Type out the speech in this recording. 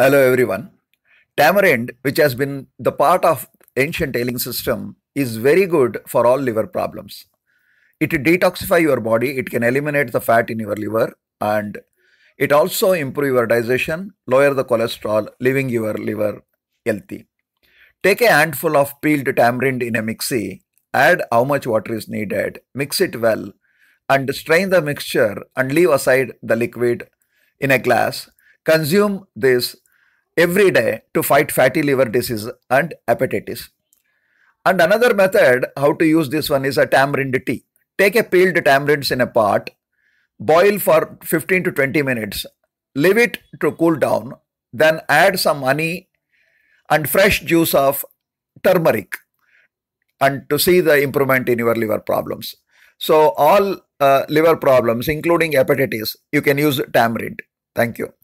Hello everyone. Tamarind, which has been the part of ancient ailing system, is very good for all liver problems. It detoxify your body, it can eliminate the fat in your liver and it also improve your digestion, lower the cholesterol, leaving your liver healthy. Take a handful of peeled tamarind in a mixie, add how much water is needed, mix it well and strain the mixture and leave aside the liquid in a glass. Consume this every day to fight fatty liver disease and hepatitis. And another method, how to use this one is a tamarind tea. Take a peeled tamarind in a pot, boil for 15 to 20 minutes, leave it to cool down, then add some honey and fresh juice of turmeric and to see the improvement in your liver problems. So all uh, liver problems, including hepatitis, you can use tamarind. Thank you.